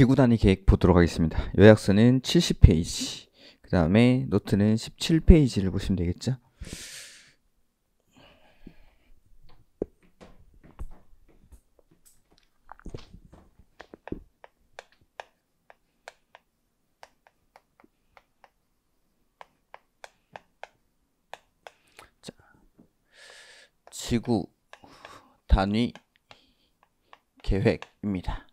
지구 단위 계획 보도록 하겠습니다. 요약서는 70페이지, 그 다음에 노트는 17페이지를 보시면 되겠죠. 지구 단위 계획입니다.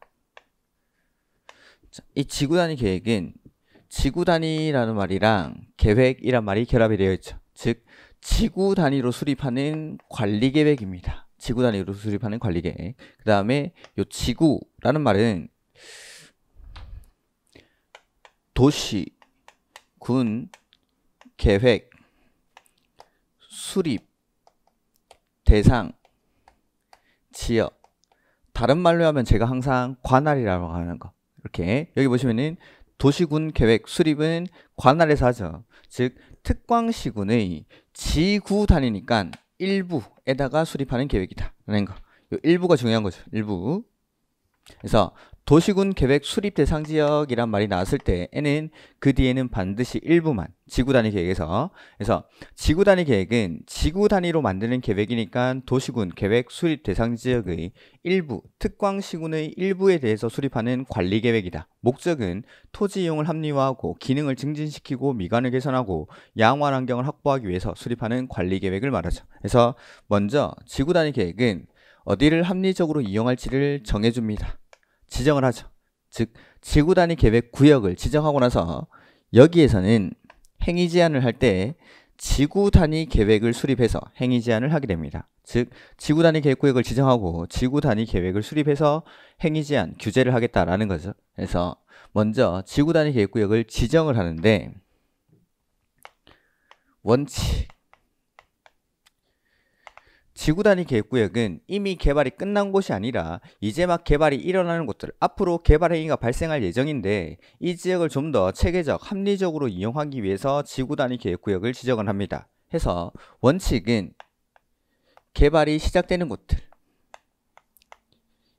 이 지구 단위 계획은 지구 단위라는 말이랑 계획이란 말이 결합이 되어 있죠. 즉 지구 단위로 수립하는 관리 계획입니다. 지구 단위로 수립하는 관리 계획. 그다음에 요 지구라는 말은 도시, 군, 계획, 수립, 대상, 지역. 다른 말로 하면 제가 항상 관할이라고 하는 거. 이렇게 여기 보시면은 도시군 계획 수립은 관할에서 하죠. 즉 특광시군의 지구 단위니까 일부에다가 수립하는 계획이다라는 거. 이 일부가 중요한 거죠. 일부. 그래서 도시군 계획 수립 대상 지역이란 말이 나왔을 때에는 그 뒤에는 반드시 일부만 지구 단위 계획에서 그래서 지구 단위 계획은 지구 단위로 만드는 계획이니까 도시군 계획 수립 대상 지역의 일부 특광시군의 일부에 대해서 수립하는 관리 계획이다. 목적은 토지 이용을 합리화하고 기능을 증진시키고 미관을 개선하고 양화 환경을 확보하기 위해서 수립하는 관리 계획을 말하죠. 그래서 먼저 지구 단위 계획은 어디를 합리적으로 이용할지를 정해줍니다. 지정을 하죠. 즉 지구 단위 계획 구역을 지정하고 나서 여기에서는 행위 제한을 할 때 지구 단위 계획을 수립해서 행위 제한을 하게 됩니다. 즉 지구 단위 계획 구역을 지정하고 지구 단위 계획을 수립해서 행위 제한 규제를 하겠다라는 거죠. 그래서 먼저 지구 단위 계획 구역을 지정을 하는데 원칙 지구 단위 계획구역은 이미 개발이 끝난 곳이 아니라 이제 막 개발이 일어나는 곳들 앞으로 개발 행위가 발생할 예정인데 이 지역을 좀 더 체계적 합리적으로 이용하기 위해서 지구 단위 계획구역을 지정을 합니다. 해서 원칙은 개발이 시작되는 곳들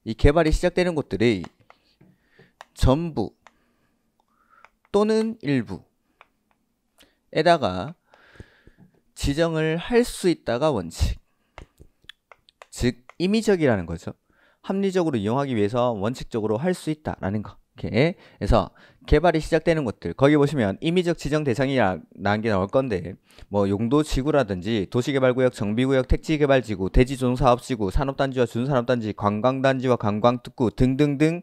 이 개발이 시작되는 곳들의 전부 또는 일부에다가 지정을 할 수 있다가 원칙 즉 임의적이라는 거죠. 합리적으로 이용하기 위해서 원칙적으로 할 수 있다라는 거. 이렇게 해서 개발이 시작되는 곳들 거기 보시면 임의적 지정 대상이나는게 나올 건데 뭐 용도 지구라든지 도시개발구역 정비구역 택지개발지구 대지존사업지구 산업단지와 준산업단지 관광단지와 관광특구 등등등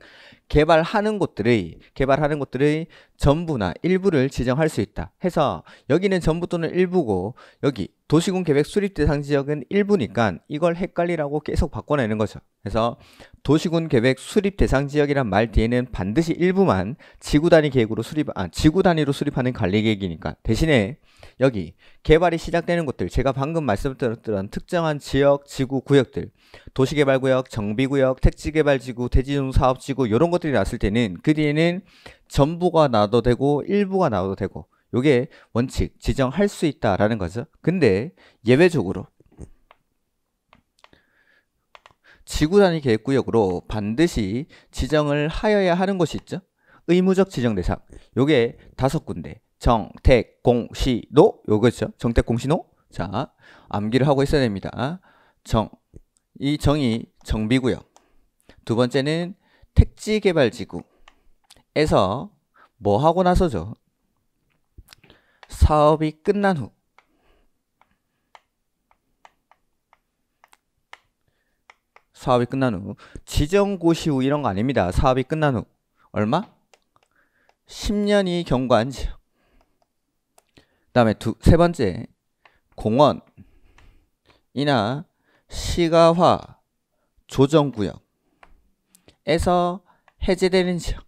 개발하는 곳들의 개발하는 곳들의 전부나 일부를 지정할 수 있다 해서 여기는 전부 또는 일부고 여기 도시군 계획 수립 대상 지역은 일부니까 이걸 헷갈리라고 계속 바꿔내는 거죠 그래서 도시군 계획 수립 대상 지역이란 말 뒤에는 반드시 일부만 지구 단위 계획으로 수립 아 지구 단위로 수립하는 관리 계획이니까 대신에 여기 개발이 시작되는 곳들 제가 방금 말씀드렸던 특정한 지역, 지구, 구역들 도시개발구역, 정비구역, 택지개발지구, 대지용 사업지구 이런 것들이 났을 때는 그 뒤에는 전부가 나도 와 되고 일부가 나도 와 되고 요게 원칙 지정할 수 있다라는 거죠 근데 예외적으로 지구 단위 계획구역으로 반드시 지정을 하여야 하는 곳이 있죠. 의무적 지정 대상. 요게 다섯 군데. 정, 택, 공, 시, 노. 요거죠. 정, 택, 공, 시, 노. 자, 암기를 하고 있어야 됩니다. 정. 이 정이 정비구역. 두 번째는 택지개발지구에서 뭐 하고 나서죠? 사업이 끝난 후 사업이 끝난 후 지정고시 후 이런 거 아닙니다. 사업이 끝난 후 얼마? 10년이 경과한 지역 그 다음에 두, 세 번째 공원이나 시가화 조정구역에서 해제되는 지역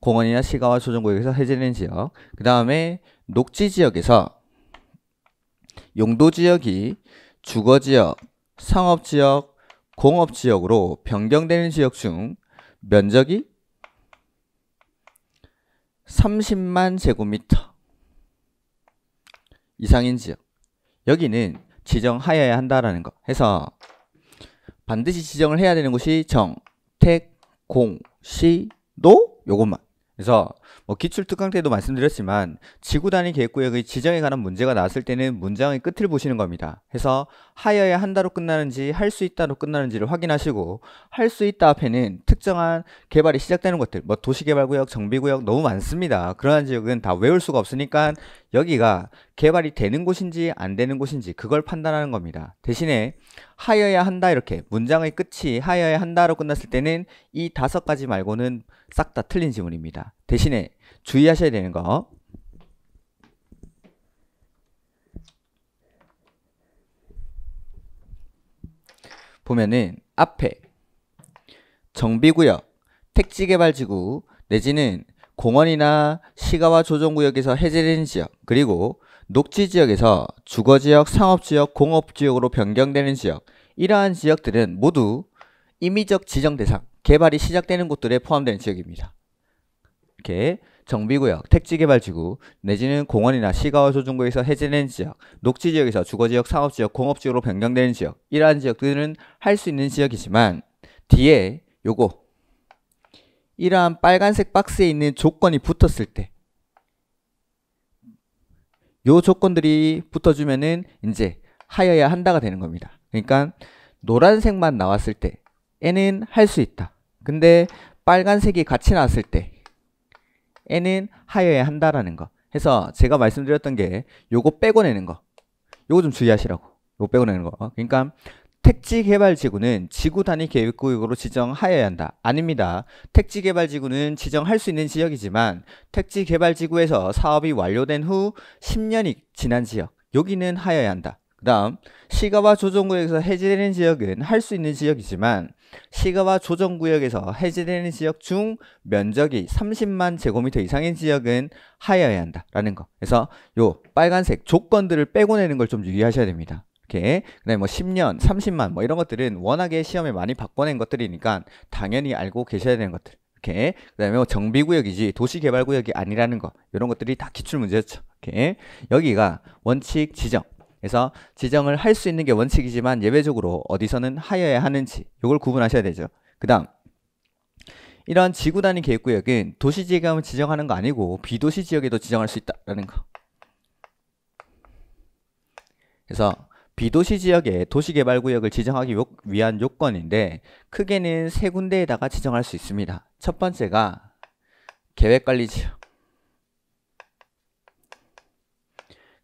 공원이나 시가화 조정구역에서 해제되는 지역 그 다음에 녹지지역에서 용도지역이 주거지역, 상업지역, 공업 지역으로 변경되는 지역 중 면적이 30만 제곱미터 이상인 지역 여기는 지정하여야 한다라는 거 해서 반드시 지정을 해야 되는 곳이 정, 택, 공, 시, 도 요것만 그래서 뭐 기출특강 때도 말씀드렸지만 지구 단위 계획구역의 지정에 관한 문제가 나왔을 때는 문장의 끝을 보시는 겁니다. 해서 하여야 한다로 끝나는지 할 수 있다로 끝나는지를 확인하시고 할 수 있다 앞에는 특정한 개발이 시작되는 것들 뭐 도시개발구역, 정비구역 너무 많습니다. 그러한 지역은 다 외울 수가 없으니까 여기가 개발이 되는 곳인지 안 되는 곳인지 그걸 판단하는 겁니다. 대신에 하여야 한다 이렇게 문장의 끝이 하여야 한다로 끝났을 때는 이 다섯 가지 말고는 싹 다 틀린 지문입니다. 대신에 주의하셔야 되는 거. 보면은 앞에 정비구역, 택지개발지구 내지는 공원이나 시가와 조정구역에서 해제되는 지역 그리고 녹지지역에서 주거지역, 상업지역, 공업지역으로 변경되는 지역 이러한 지역들은 모두 임의적 지정 대상, 개발이 시작되는 곳들에 포함되는 지역입니다. 이렇게 정비구역, 택지개발지구, 내지는 공원이나 시가와 소중구에서 해제된 지역, 녹지지역에서 주거지역, 상업지역, 공업지역으로 변경되는 지역, 이러한 지역들은 할 수 있는 지역이지만 뒤에 요거 이러한 빨간색 박스에 있는 조건이 붙었을 때 요 조건들이 붙어주면은 이제 하여야 한다가 되는 겁니다. 그러니까 노란색만 나왔을 때에는 할 수 있다. 근데 빨간색이 같이 나왔을 때 n은 하여야 한다라는 거. 해서 제가 말씀드렸던 게 요거 빼고 내는 거. 요거 좀 주의하시라고. 요거 빼고 내는 거. 어? 그러니까 택지개발지구는 지구단위 계획구역으로 지정하여야 한다. 아닙니다. 택지개발지구는 지정할 수 있는 지역이지만 택지개발지구에서 사업이 완료된 후 10년이 지난 지역 여기는 하여야 한다. 다음 시가와 조정구역에서 해제되는 지역은 할 수 있는 지역이지만 시가와 조정구역에서 해제되는 지역 중 면적이 30만 제곱미터 이상인 지역은 하여야 한다라는 거. 그래서 요 빨간색 조건들을 빼고 내는 걸 좀 유의하셔야 됩니다. 이렇게 그다음에 뭐 10년, 30만 뭐 이런 것들은 워낙에 시험에 많이 바꿔낸 것들이니까 당연히 알고 계셔야 되는 것들. 이렇게 그다음에 뭐 정비구역이지 도시개발구역이 아니라는 거 이런 것들이 다 기출문제였죠. 이렇게 여기가 원칙 지정 그래서 지정을 할 수 있는 게 원칙이지만 예외적으로 어디서는 하여야 하는지 이걸 구분하셔야 되죠. 그 다음 이런 지구 단위 계획구역은 도시지역을 지정하는 거 아니고 비도시 지역에도 지정할 수 있다라는 거. 그래서 비도시 지역의 도시개발구역을 지정하기 위한 요건인데 크게는 세 군데에다가 지정할 수 있습니다. 첫 번째가 계획관리지역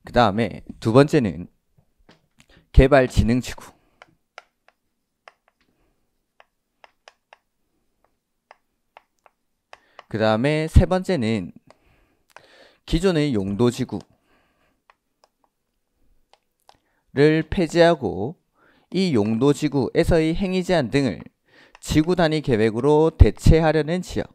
그 다음에 두 번째는 개발진흥지구 그 다음에 세 번째는 기존의 용도지구를 폐지하고 이 용도지구에서의 행위제한 등을 지구 단위 계획으로 대체하려는 지역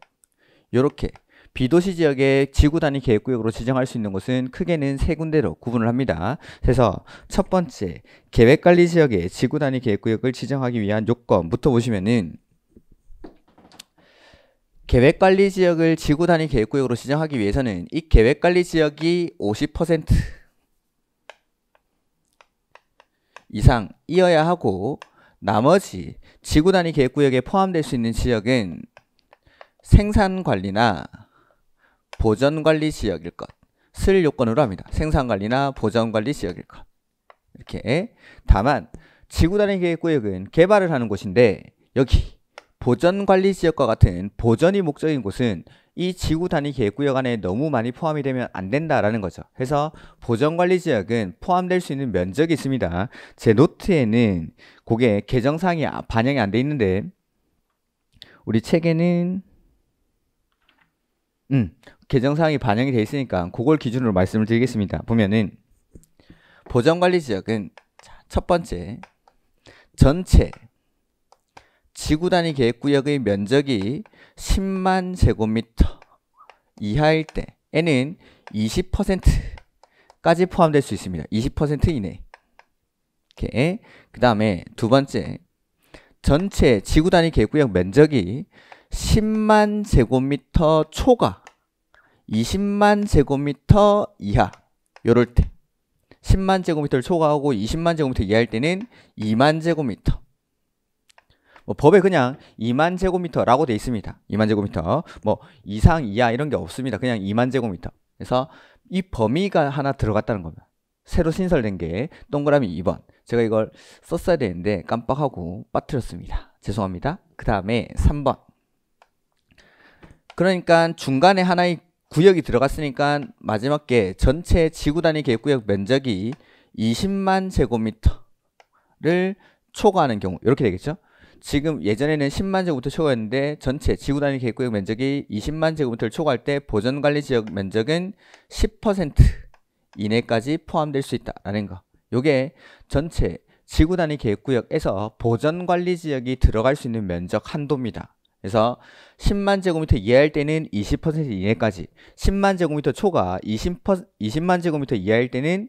이렇게 비도시 지역의 지구 단위 계획구역으로 지정할 수 있는 곳은 크게는 세 군데로 구분을 합니다. 그래서 첫 번째 계획관리 지역의 지구 단위 계획구역을 지정하기 위한 요건부터 보시면은 계획관리 지역을 지구 단위 계획구역으로 지정하기 위해서는 이 계획관리 지역이 50% 이상이어야 하고 나머지 지구 단위 계획구역에 포함될 수 있는 지역은 생산 관리나 보전관리 지역일 것을 요건으로 합니다. 생산관리나 보전관리 지역일 것. 이렇게. 다만 지구 단위 계획 구역은 개발을 하는 곳인데 여기 보전관리 지역과 같은 보전이 목적인 곳은 이 지구 단위 계획 구역 안에 너무 많이 포함이 되면 안 된다라는 거죠. 그래서 보전관리 지역은 포함될 수 있는 면적이 있습니다. 제 노트에는 그게 개정사항이 아, 반영이 안 돼 있는데 우리 책에는 음, 개정사항이 반영이 되어 있으니까 그걸 기준으로 말씀을 드리겠습니다. 보면은 보전관리 지역은 첫 번째 전체 지구 단위 계획 구역의 면적이 10만 제곱미터 이하일 때에는 20%까지 포함될 수 있습니다. 20% 이내. 이렇게. 그다음에 두 번째 전체 지구 단위 계획 구역 면적이 10만 제곱미터 초과 20만 제곱미터 이하 요럴 때 10만 제곱미터를 초과하고 20만 제곱미터 이하일 때는 2만 제곱미터 뭐 법에 그냥 2만 제곱미터라고 돼 있습니다 2만 제곱미터 뭐 이상 이하 이런 게 없습니다 그냥 2만 제곱미터 그래서 이 범위가 하나 들어갔다는 겁니다 새로 신설된 게 동그라미 2번 제가 이걸 썼어야 되는데 깜빡하고 빠뜨렸습니다 죄송합니다 그 다음에 3번 그러니까 중간에 하나의 구역이 들어갔으니까 마지막 게 전체 지구 단위 계획구역 면적이 20만 제곱미터를 초과하는 경우 이렇게 되겠죠. 지금 예전에는 10만 제곱미터 초과했는데 전체 지구 단위 계획구역 면적이 20만 제곱미터를 초과할 때 보전관리 지역 면적은 10% 이내까지 포함될 수 있다라는 거. 요게 전체 지구 단위 계획구역에서 보전관리 지역이 들어갈 수 있는 면적 한도입니다. 그래서 10만 제곱미터 이하일 때는 20% 이내까지 10만 제곱미터 초과 20%, 20만 제곱미터 이하일 때는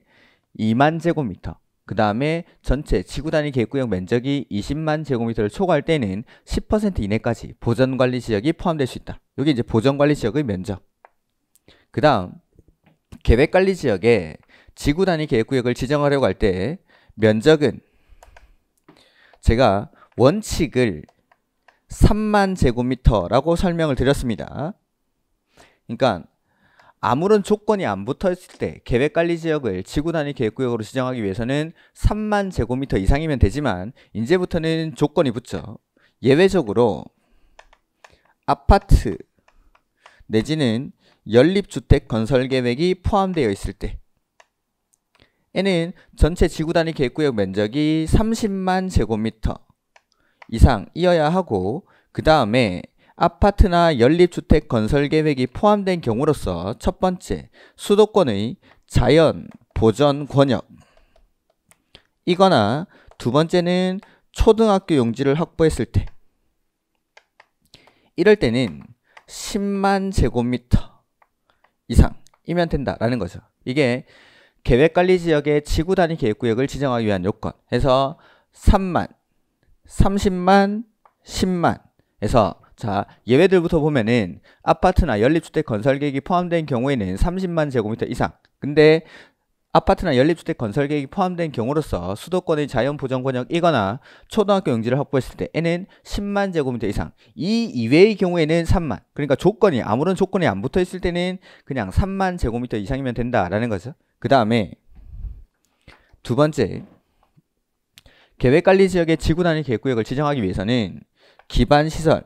2만 제곱미터 그 다음에 전체 지구 단위 계획구역 면적이 20만 제곱미터를 초과할 때는 10% 이내까지 보전관리 지역이 포함될 수 있다. 여기 이제 보전관리 지역의 면적. 그 다음 계획관리 지역에 지구 단위 계획구역을 지정하려고 할 때 면적은 제가 원칙을 3만 제곱미터라고 설명을 드렸습니다. 그러니까 아무런 조건이 안 붙어있을 때 계획관리지역을 지구단위 계획구역으로 지정하기 위해서는 3만 제곱미터 이상이면 되지만 이제부터는 조건이 붙죠. 예외적으로 아파트 내지는 연립주택 건설계획이 포함되어 있을 때 에는 전체 지구단위 계획구역 면적이 30만 제곱미터 이상이어야 하고 그 다음에 아파트나 연립주택 건설 계획이 포함된 경우로서 첫 번째 수도권의 자연 보전 권역 이거나 두 번째는 초등학교 용지를 확보했을 때 이럴 때는 10만 제곱미터 이상이면 된다라는 거죠. 이게 계획관리지역의 지구단위 계획구역을 지정하기 위한 요건 해서 3만 30만, 10만. 에서 자, 예외들부터 보면은 아파트나 연립주택 건설 계획이 포함된 경우에는 30만 제곱미터 이상. 근데 아파트나 연립주택 건설 계획이 포함된 경우로서 수도권의 자연 보전 권역이거나 초등학교 용지를 확보했을 때에는 10만 제곱미터 이상 이 이외의 경우에는 3만 그러니까 조건이 아무런 조건이 안 붙어 있을 때는 그냥 3만 제곱미터 이상이면 된다라는 거죠 그 다음에 두 번째 계획관리 지역의 지구 단위 계획구역을 지정하기 위해서는 기반 시설의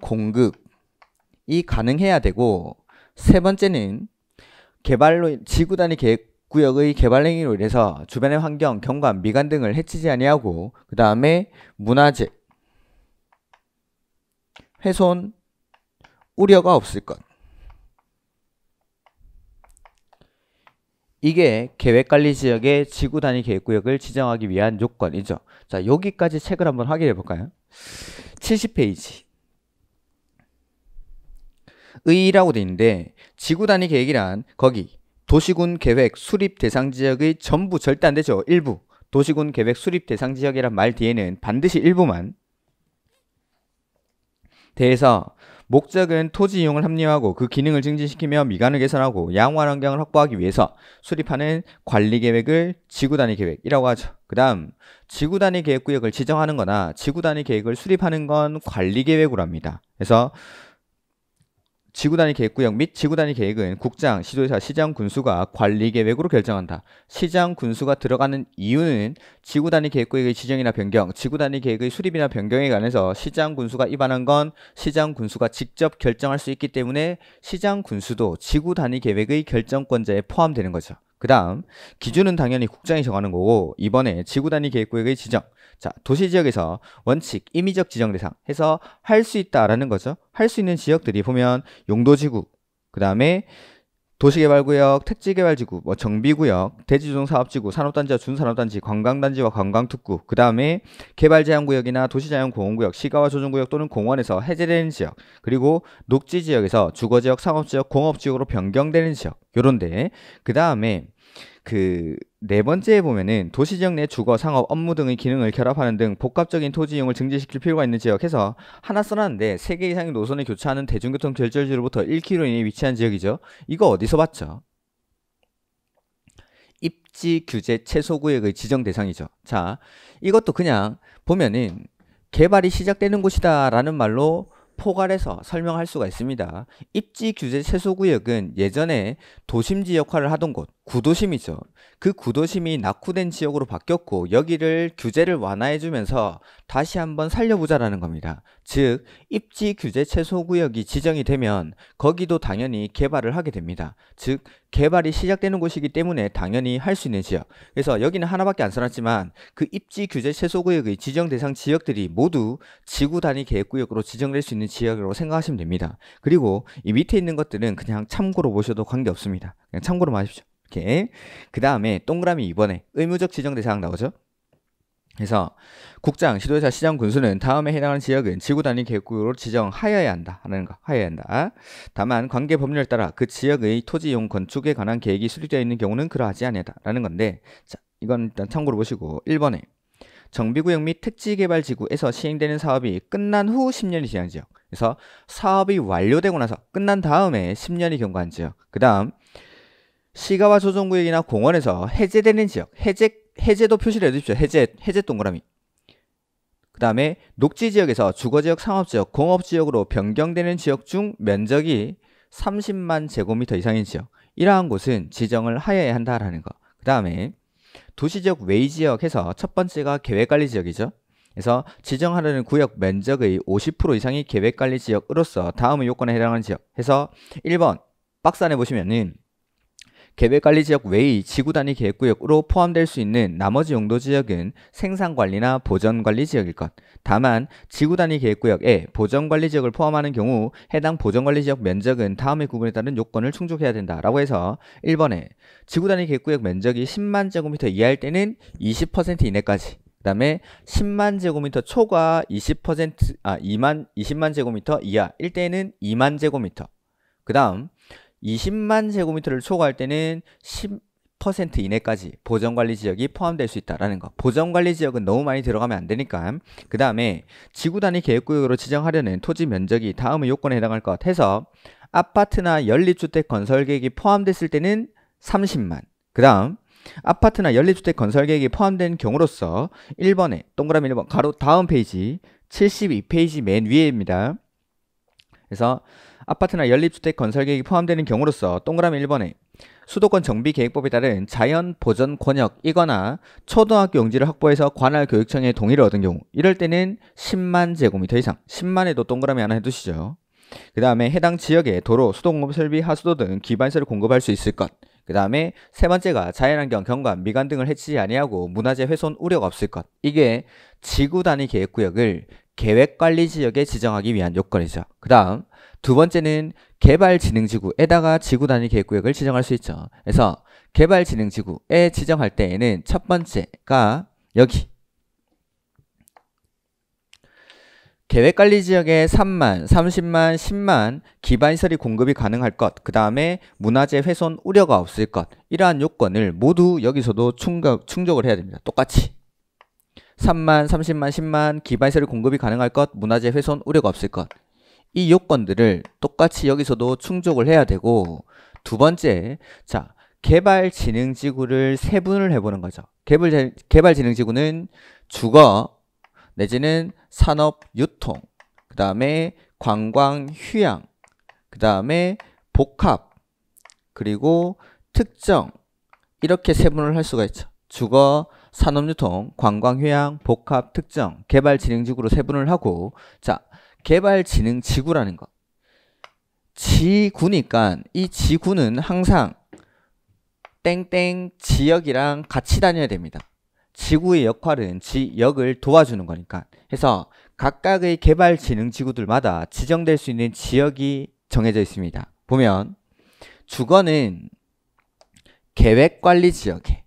공급이 가능해야 되고 세 번째는 개발로 지구 단위 계획 구역의 개발 행위로 인해서 주변의 환경, 경관, 미관 등을 해치지 아니하고 그 다음에 문화재, 훼손, 우려가 없을 것. 이게 계획관리지역의 지구단위 계획구역을 지정하기 위한 요건이죠. 자 여기까지 책을 한번 확인해 볼까요? 70페이지 의라고 되어 있는데 지구단위 계획이란 거기 도시군 계획 수립 대상 지역의 전부 절대 안 되죠. 일부 도시군 계획 수립 대상 지역이란 말 뒤에는 반드시 일부만 대해서 목적은 토지 이용을 합리화하고 그 기능을 증진시키며 미관을 개선하고 양호한 환경을 확보하기 위해서 수립하는 관리 계획을 지구 단위 계획이라고 하죠. 그다음 지구 단위 계획 구역을 지정하는 거나 지구 단위 계획을 수립하는 건 관리 계획으로 합니다. 그래서 지구단위 계획 구역 및 지구단위 계획은 국장, 시도지사, 시장, 군수가 관리 계획으로 결정한다. 시장, 군수가 들어가는 이유는 지구단위 계획 구역의 지정이나 변경, 지구단위 계획의 수립이나 변경에 관해서 시장, 군수가 입안한 건 시장, 군수가 직접 결정할 수 있기 때문에 시장, 군수도 지구단위 계획의 결정권자에 포함되는 거죠. 그 다음 기준은 당연히 국장이 정하는 거고 이번에 지구단위 계획구역의 지정 자 도시지역에서 원칙 임의적 지정 대상 해서 할 수 있다라는 거죠 할 수 있는 지역들이 보면 용도지구 그 다음에 도시개발구역, 택지개발지구, 뭐 정비구역, 대지조종 사업지구, 산업단지와 준산업단지, 관광단지와 관광특구, 그 다음에 개발제한구역이나 도시자연공원구역, 시가와 조정구역 또는 공원에서 해제되는 지역, 그리고 녹지지역에서 주거지역, 상업지역, 공업지역으로 변경되는 지역, 요런데, 그 다음에 그네 번째에 보면은 도시 지역 내 주거, 상업, 업무 등의 기능을 결합하는 등 복합적인 토지 이용을 증진시킬 필요가 있는 지역에서 하나 써놨는데 네, 세개 이상의 노선을 교차하는 대중교통 결절지로부터 1km 이내 위치한 지역이죠. 이거 어디서 봤죠? 입지 규제 최소 구역의 지정 대상이죠. 자, 이것도 그냥 보면은 개발이 시작되는 곳이다라는 말로 포괄해서 설명할 수가 있습니다. 입지 규제 최소 구역은 예전에 도심지 역할을 하던 곳, 구도심이죠. 그 구도심이 낙후된 지역으로 바뀌었고 여기를 규제를 완화해주면서 다시 한번 살려보자라는 겁니다. 즉 입지 규제 최소 구역이 지정이 되면 거기도 당연히 개발을 하게 됩니다. 즉 개발이 시작되는 곳이기 때문에 당연히 할 수 있는 지역. 그래서 여기는 하나밖에 안 써놨지만 그 입지 규제 최소 구역의 지정 대상 지역들이 모두 지구 단위 계획 구역으로 지정될 수 있는 지역으로 생각하시면 됩니다. 그리고 이 밑에 있는 것들은 그냥 참고로 보셔도 관계없습니다. 그냥 참고로 마십시오. 이렇게. 그 다음에 동그라미 2번에 의무적 지정 대상 나오죠? 그래서 국장, 시도자 시장, 군수는 다음에 해당하는 지역은 지구 단위 계획구로 지정하여야 한다라는 거, 하여야 한다. 다만 관계 법률에 따라 그 지역의 토지용 이 건축에 관한 계획이 수립되어 있는 경우는 그러하지 않다라는 건데, 자, 이건 일단 참고로 보시고 1번에 정비구역 및 택지개발지구에서 시행되는 사업이 끝난 후 10년이 지난 지역. 그래서 사업이 완료되고 나서 끝난 다음에 10년이 경과한 지역. 그 다음 시가와 조정구역이나 공원에서 해제되는 지역, 해제, 해제도 표시를 해주십시오. 해제, 해제 동그라미. 그 다음에 녹지 지역에서 주거지역, 상업지역, 공업지역으로 변경되는 지역 중 면적이 30만 제곱미터 이상인 지역. 이러한 곳은 지정을 하여야 한다라는 거. 그 다음에 도시지역 외이 지역에서 첫 번째가 계획관리 지역이죠. 그래서 지정하려는 구역 면적의 50% 이상이 계획관리 지역으로서 다음의 요건에 해당하는 지역. 해서 1번 박스 안에 보시면은 계획관리지역 외의 지구단위 계획구역으로 포함될 수 있는 나머지 용도지역은 생산관리나 보전관리지역일 것. 다만 지구단위 계획구역에 보전관리지역을 포함하는 경우 해당 보전관리지역 면적은 다음의 구분에 따른 요건을 충족해야 된다라고 해서 1번에 지구단위 계획구역 면적이 10만 제곱미터 이하일 때는 20% 이내까지 그 다음에 10만 제곱미터 초과 20%, 아, 2만, 20만 제곱미터 이하, 1대는 2만 제곱미터. 그 다음, 20만 제곱미터를 초과할 때는 10% 이내까지 보전관리 지역이 포함될 수 있다라는 거. 보전관리 지역은 너무 많이 들어가면 안 되니까. 그 다음에 지구 단위 계획구역으로 지정하려는 토지 면적이 다음의 요건에 해당할 것 같아서 아파트나 연립주택 건설 계획이 포함됐을 때는 30만. 그 다음 아파트나 연립주택 건설 계획이 포함된 경우로서 1번에 동그라미 1번 가로 다음 페이지 72페이지 맨 위에입니다. 그래서 아파트나 연립주택 건설 계획이 포함되는 경우로서 동그라미 1번에 수도권 정비계획법에 따른 자연보전권역이거나 초등학교 용지를 확보해서 관할 교육청의 동의를 얻은 경우 이럴 때는 10만 제곱미터 이상 10만에도 동그라미 하나 해두시죠. 그 다음에 해당 지역에 도로, 수도공업 설비, 하수도 등 기반시설을 공급할 수 있을 것. 그 다음에 세 번째가 자연환경, 경관, 미관 등을 해치지 아니하고 문화재 훼손 우려가 없을 것. 이게 지구 단위 계획구역을 계획관리지역에 지정하기 위한 요건이죠. 그 다음 두 번째는 개발진흥지구에다가 지구 단위 계획구역을 지정할 수 있죠. 그래서 개발진흥지구에 지정할 때에는 첫 번째가 여기 계획관리지역에 3만, 30만, 10만 기반시설이 공급이 가능할 것, 그 다음에 문화재 훼손 우려가 없을 것 이러한 요건을 모두 여기서도 충격 충족을 해야 됩니다. 똑같이 3만, 30만, 10만 기반시설이 공급이 가능할 것, 문화재 훼손 우려가 없을 것이 요건들을 똑같이 여기서도 충족을 해야 되고 두 번째, 자 개발진흥지구를 세분을 해보는 거죠. 개발, 개발진흥지구는 주거, 내지는 산업, 유통, 그 다음에 관광, 휴양, 그 다음에 복합, 그리고 특정 이렇게 세분을 할 수가 있죠. 주거, 산업유통, 관광휴양, 복합, 특정, 개발진흥지구로 세분을 하고 자 개발지능지구라는 것. 지구니까 이 지구는 항상 땡땡 지역이랑 같이 다녀야 됩니다. 지구의 역할은 지역을 도와주는 거니까. 해서 각각의 개발지능지구들마다 지정될 수 있는 지역이 정해져 있습니다. 보면 주거는 계획관리지역에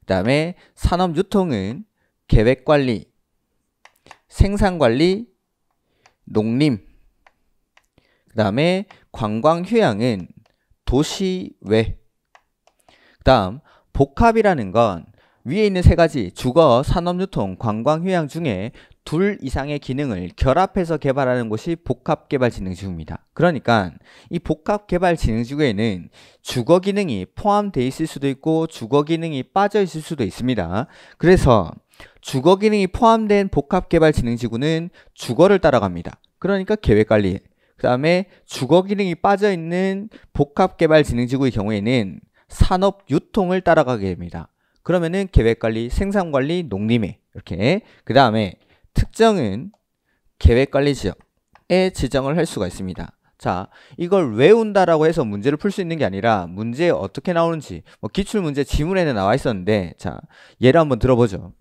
그 다음에 산업유통은 계획관리 생산관리 농림 그 다음에 관광 휴양은 도시 외그 다음 복합이라는 건 위에 있는 세 가지 주거, 산업유통, 관광 휴양 중에 둘 이상의 기능을 결합해서 개발하는 곳이 복합개발진흥지구입니다. 그러니까 이 복합개발진흥지구에는 주거 기능이 포함되어 있을 수도 있고 주거 기능이 빠져 있을 수도 있습니다. 그래서 주거 기능이 포함된 복합개발진흥지구는 주거를 따라갑니다. 그러니까 계획관리. 그 다음에 주거 기능이 빠져있는 복합개발진흥지구의 경우에는 산업 유통을 따라가게 됩니다. 그러면은 계획관리, 생산관리, 농림에 이렇게 그 다음에 특정은 계획관리 지역에 지정을 할 수가 있습니다. 자, 이걸 외운다라고 해서 문제를 풀 수 있는 게 아니라 문제 어떻게 나오는지 뭐 기출 문제 지문에는 나와 있었는데 자, 예를 한번 들어보죠.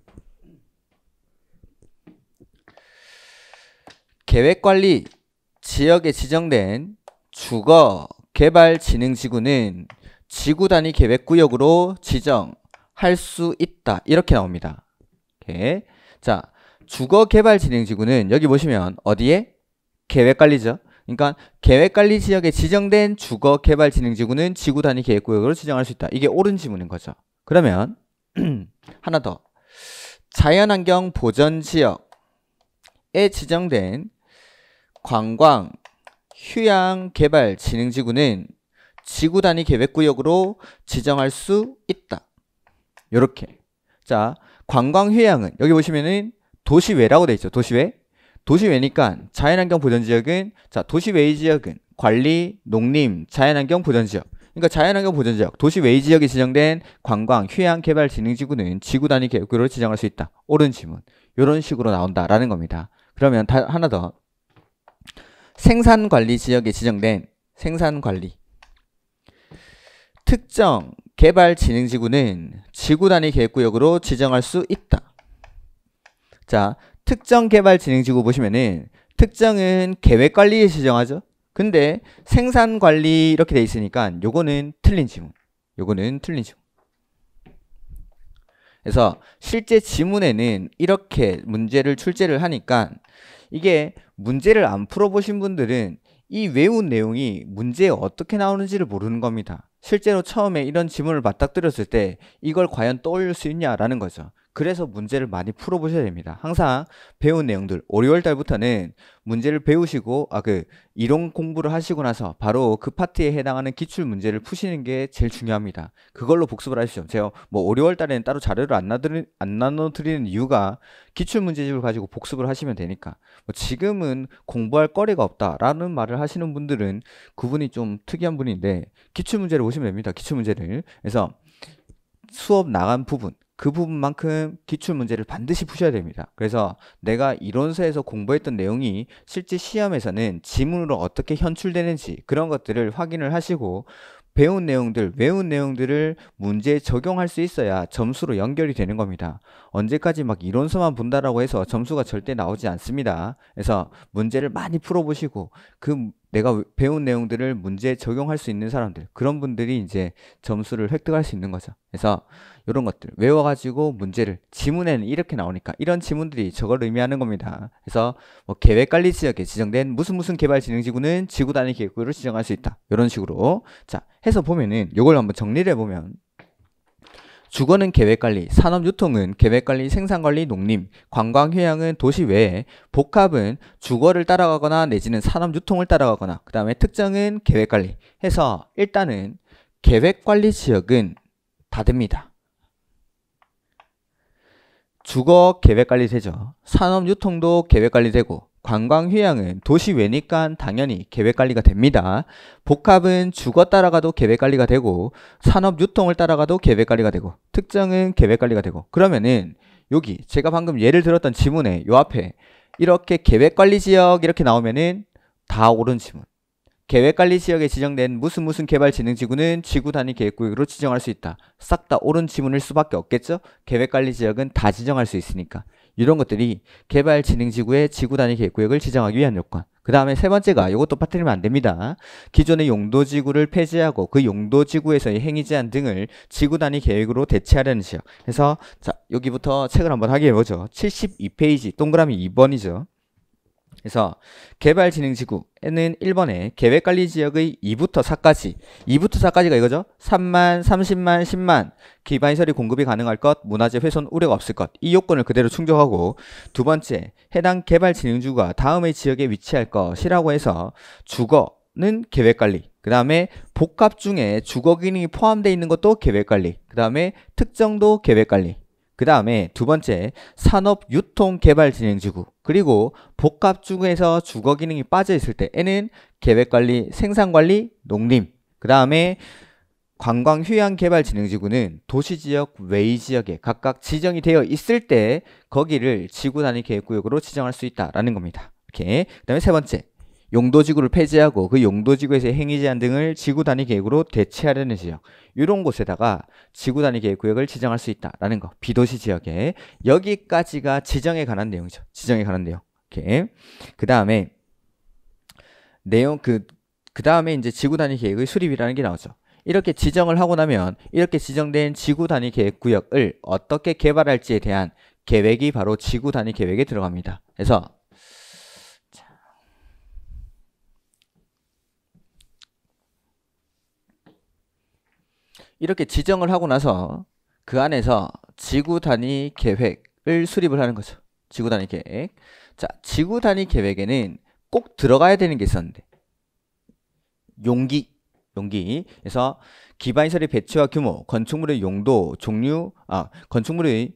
계획관리 지역에 지정된 주거 개발 진행 지구는 지구 단위 계획 구역으로 지정할 수 있다. 이렇게 나옵니다. 오케이. 예. 자, 주거 개발 진행 지구는 여기 보시면 어디에 계획 관리죠. 그러니까 계획 관리 지역에 지정된 주거 개발 진행 지구는 지구 단위 계획 구역으로 지정할 수 있다. 이게 옳은 지문인 거죠. 그러면 하나 더. 자연환경 보전 지역에 지정된 관광, 휴양 개발 진흥지구는 지구 단위 계획 구역으로 지정할 수 있다. 요렇게. 자, 관광 휴양은 여기 보시면은 도시외라고 돼 있죠. 도시외. 도시외니까 자연환경 보전 지역은 자, 도시외의 지역은 관리, 농림, 자연환경 보전 지역. 그러니까 자연환경 보전 지역, 도시외의 지역이 지정된 관광 휴양 개발 진흥지구는 지구 단위 계획으로 구역 지정할 수 있다. 옳은 지문. 요런 식으로 나온다라는 겁니다. 그러면 다, 하나 더 생산관리 지역에 지정된 생산관리 특정 개발진흥지구는 지구 단위 계획구역으로 지정할 수 있다. 자, 특정 개발진흥지구 보시면은 특정은 계획관리에 지정하죠. 근데 생산관리 이렇게 돼 있으니까 요거는 틀린 지문. 요거는 틀린 지문. 그래서 실제 지문에는 이렇게 문제를 출제를 하니까 이게 문제를 안 풀어보신 분들은 이 외운 내용이 문제에 어떻게 나오는지를 모르는 겁니다. 실제로 처음에 이런 질문을 맞닥뜨렸을 때 이걸 과연 떠올릴 수 있냐라는 거죠. 그래서 문제를 많이 풀어보셔야 됩니다. 항상 배운 내용들 5월 6 달부터는 문제를 배우시고 아 그 이론 공부를 하시고 나서 바로 그 파트에 해당하는 기출 문제를 푸시는 게 제일 중요합니다. 그걸로 복습을 하시죠 제가 뭐 5월 달에는 따로 자료를 안, 나드리, 안 나눠드리는 이유가 기출 문제집을 가지고 복습을 하시면 되니까 뭐 지금은 공부할 거리가 없다라는 말을 하시는 분들은 그분이 좀 특이한 분인데 기출 문제를 보시면 됩니다. 기출 문제를 그래서 수업 나간 부분 그 부분만큼 기출 문제를 반드시 푸셔야 됩니다. 그래서 내가 이론서에서 공부했던 내용이 실제 시험에서는 지문으로 어떻게 현출되는지 그런 것들을 확인을 하시고 배운 내용들, 외운 내용들을 문제에 적용할 수 있어야 점수로 연결이 되는 겁니다. 언제까지 막 이론서만 본다라고 해서 점수가 절대 나오지 않습니다. 그래서 문제를 많이 풀어보시고 그 내가 배운 내용들을 문제에 적용할 수 있는 사람들, 그런 분들이 이제 점수를 획득할 수 있는 거죠. 그래서 이런 것들 외워가지고 문제를 지문에는 이렇게 나오니까 이런 지문들이 저걸 의미하는 겁니다. 그래서 뭐 계획관리지역에 지정된 무슨 무슨 개발진흥지구는 지구 단위 계획구를 지정할 수 있다. 이런 식으로 자 해서 보면은 이걸 한번 정리를 해보면 주거는 계획관리, 산업유통은 계획관리, 생산관리, 농림, 관광휴양은 도시 외에 복합은 주거를 따라가거나 내지는 산업유통을 따라가거나 그 다음에 특정은 계획관리 해서 일단은 계획관리 지역은 다 됩니다. 주거 계획관리세죠. 산업 유통도 계획관리되고 관광 휴양은 도시 외니까 당연히 계획관리가 됩니다. 복합은 주거 따라가도 계획관리가 되고 산업 유통을 따라가도 계획관리가 되고 특정은 계획관리가 되고 그러면은 여기 제가 방금 예를 들었던 지문에 요 앞에 이렇게 계획관리지역 이렇게 나오면은 다 오른 지문 계획관리 지역에 지정된 무슨 무슨 개발진흥지구는 지구 단위 계획구역으로 지정할 수 있다. 싹 다 옳은 지문일 수밖에 없겠죠? 계획관리 지역은 다 지정할 수 있으니까. 이런 것들이 개발진흥지구의 지구 단위 계획구역을 지정하기 위한 요건. 그 다음에 세 번째가 이것도 빠뜨리면 안 됩니다. 기존의 용도지구를 폐지하고 그 용도지구에서의 행위제한 등을 지구 단위 계획으로 대체하려는 지역. 그래서 자 여기부터 책을 한번 확인해보죠. 72페이지 동그라미 2번이죠. 그래서 개발진흥지구에는 1번에 계획관리지역의 2부터 4까지 2부터 4까지가 이거죠 3만 30만 10만 기반시설이 공급이 가능할 것 문화재 훼손 우려가 없을 것 이 요건을 그대로 충족하고 두 번째 해당 개발진흥지구가 다음의 지역에 위치할 것이라고 해서 주거는 계획관리 그 다음에 복합 중에 주거 기능이 포함되어 있는 것도 계획관리 그 다음에 특정도 계획관리 그 다음에 두 번째 산업유통개발진행지구 그리고 복합 중에서 주거 기능이 빠져 있을 때 N은 계획관리, 생산관리, 농림 그 다음에 관광휴양개발진행지구는 도시지역 외이 지역에 각각 지정이 되어 있을 때 거기를 지구단위 계획구역으로 지정할 수 있다라는 겁니다. 이렇게 그 다음에 세 번째 용도지구를 폐지하고 그용도지구에서 행위제한 등을 지구단위 계획으로 대체하려는 지역 이런 곳에다가 지구단위 계획 구역을 지정할 수 있다라는 거 비도시 지역에 여기까지가 지정에 관한 내용이죠 지정에 관한 내용 이렇게 그 다음에 내용 그그 다음에 이제 지구단위 계획의 수립이라는 게 나오죠 이렇게 지정을 하고 나면 이렇게 지정된 지구단위 계획 구역을 어떻게 개발할지에 대한 계획이 바로 지구단위 계획에 들어갑니다 그래서 이렇게 지정을 하고 나서 그 안에서 지구 단위 계획을 수립을 하는 거죠. 지구 단위 계획. 자, 지구 단위 계획에는 꼭 들어가야 되는 게 있었는데 용기 용기. 그래서 기반시설의 배치와 규모, 건축물의 용도, 종류, 아, 건축물의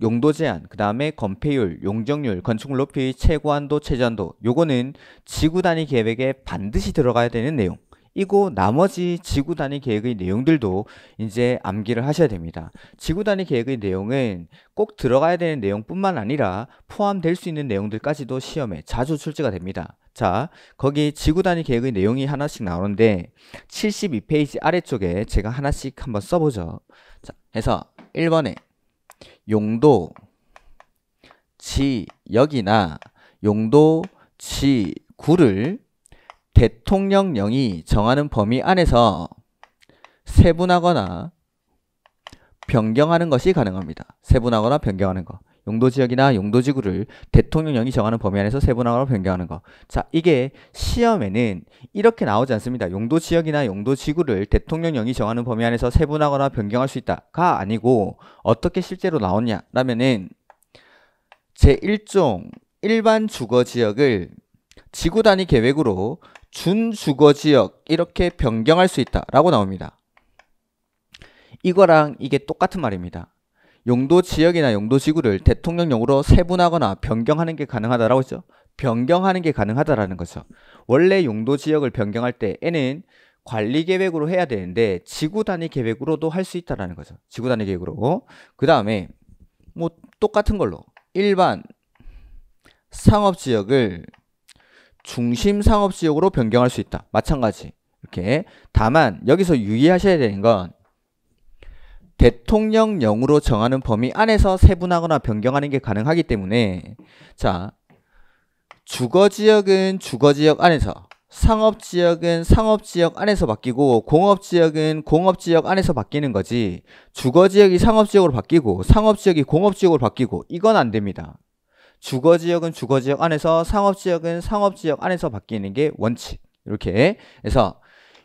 용도 제한, 그 다음에 건폐율, 용적률, 건축물 높이, 최고한도, 최저한도. 요거는 지구 단위 계획에 반드시 들어가야 되는 내용. 이고 나머지 지구 단위 계획의 내용들도 이제 암기를 하셔야 됩니다. 지구 단위 계획의 내용은 꼭 들어가야 되는 내용뿐만 아니라 포함될 수 있는 내용들까지도 시험에 자주 출제가 됩니다. 자, 거기 지구 단위 계획의 내용이 하나씩 나오는데 72페이지 아래쪽에 제가 하나씩 한번 써보죠. 자, 해서 1번에 용도 지역이나 용도 지구를 대통령령이 정하는 범위 안에서 세분하거나 변경하는 것이 가능합니다. 세분하거나 변경하는 것. 용도지역이나 용도지구를 대통령령이 정하는 범위 안에서 세분하거나 변경하는 것. 자, 이게 시험에는 이렇게 나오지 않습니다. 용도지역이나 용도지구를 대통령령이 정하는 범위 안에서 세분하거나 변경할 수 있다가 아니고 어떻게 실제로 나오냐 라면은 제1종 일반 주거지역을 지구단위 계획으로 준주거 지역 이렇게 변경할 수 있다라고 나옵니다. 이거랑 이게 똑같은 말입니다. 용도 지역이나 용도 지구를 대통령령으로 세분하거나 변경하는 게 가능하다라고 했죠. 변경하는 게 가능하다라는 거죠. 원래 용도 지역을 변경할 때에는 관리 계획으로 해야 되는데 지구 단위 계획으로도 할 수 있다라는 거죠. 지구 단위 계획으로. 그 다음에 뭐 똑같은 걸로 일반 상업 지역을 중심 상업 지역으로 변경할 수 있다. 마찬가지. 이렇게. 다만 여기서 유의하셔야 되는 건 대통령령으로 정하는 범위 안에서 세분하거나 변경하는 게 가능하기 때문에 자 주거지역은 주거지역 안에서 상업지역은 상업지역 안에서 바뀌고 공업지역은 공업지역 안에서 바뀌는 거지 주거지역이 상업지역으로 바뀌고 상업지역이 공업지역으로 바뀌고 이건 안 됩니다 주거 지역은 주거 지역 안에서 상업 지역은 상업 지역 안에서 바뀌는 게 원칙. 이렇게 해서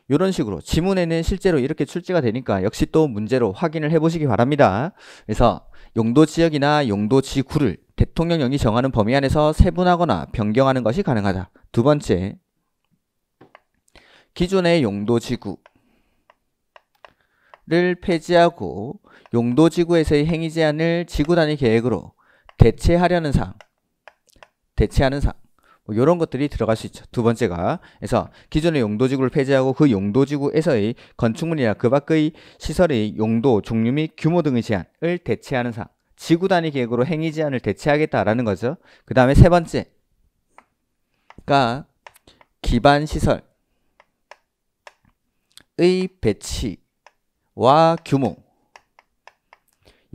이런 식으로 지문에는 실제로 이렇게 출제가 되니까 역시 또 문제로 확인을 해보시기 바랍니다. 그래서 용도 지역이나 용도 지구를 대통령령이 정하는 범위 안에서 세분하거나 변경하는 것이 가능하다. 두 번째, 기존의 용도 지구를 폐지하고 용도 지구에서의 행위 제한을 지구 단위 계획으로 대체하려는 사항. 대체하는 상뭐 이런 것들이 들어갈 수 있죠. 두 번째가 그래서 기존의 용도지구를 폐지하고 그 용도지구에서의 건축물이나 그 밖의 시설의 용도, 종류 및 규모 등의 제한을 대체하는 상 지구 단위 계획으로 행위 제한을 대체하겠다라는 거죠. 그 다음에 세 번째가 기반 시설의 배치와 규모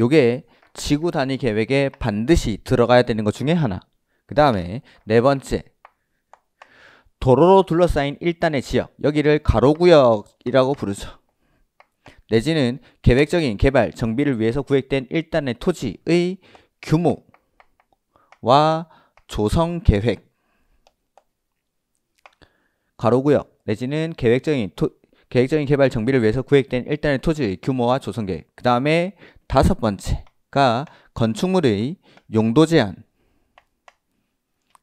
요게 지구 단위 계획에 반드시 들어가야 되는 것 중에 하나 그 다음에 네 번째 도로로 둘러싸인 1단의 지역 여기를 가로구역이라고 부르죠. 내지는 계획적인 개발, 정비를 위해서 구획된 1단의 토지의 규모와 조성계획 가로구역 내지는 계획적인 토, 계획적인 개발 정비를 위해서 구획된 1단의 토지의 규모와 조성계획 그 다음에 다섯 번째가 건축물의 용도 제한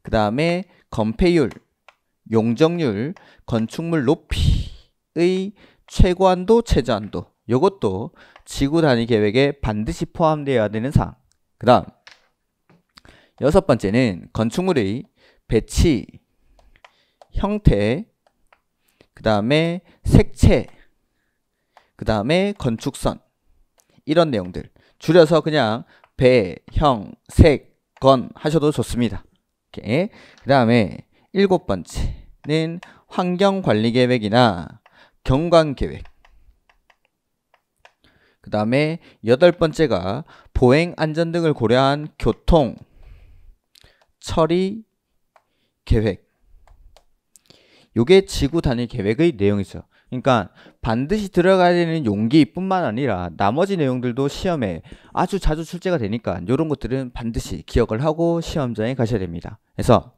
그 다음에 건폐율, 용적률, 건축물 높이의 최고한도, 최저한도 이것도 지구 단위 계획에 반드시 포함되어야 되는 사항 그 다음 여섯 번째는 건축물의 배치, 형태, 그 다음에 색채, 그 다음에 건축선 이런 내용들 줄여서 그냥 배, 형, 색, 건 하셔도 좋습니다. 오케이. 그 다음에 일곱 번째는 환경관리계획이나 경관계획. 그 다음에 여덟 번째가 보행 안전 등을 고려한 교통, 처리, 계획. 요게 지구 단위 계획의 내용이죠. 그러니까 반드시 들어가야 되는 용기뿐만 아니라 나머지 내용들도 시험에 아주 자주 출제가 되니까 이런 것들은 반드시 기억을 하고 시험장에 가셔야 됩니다. 그래서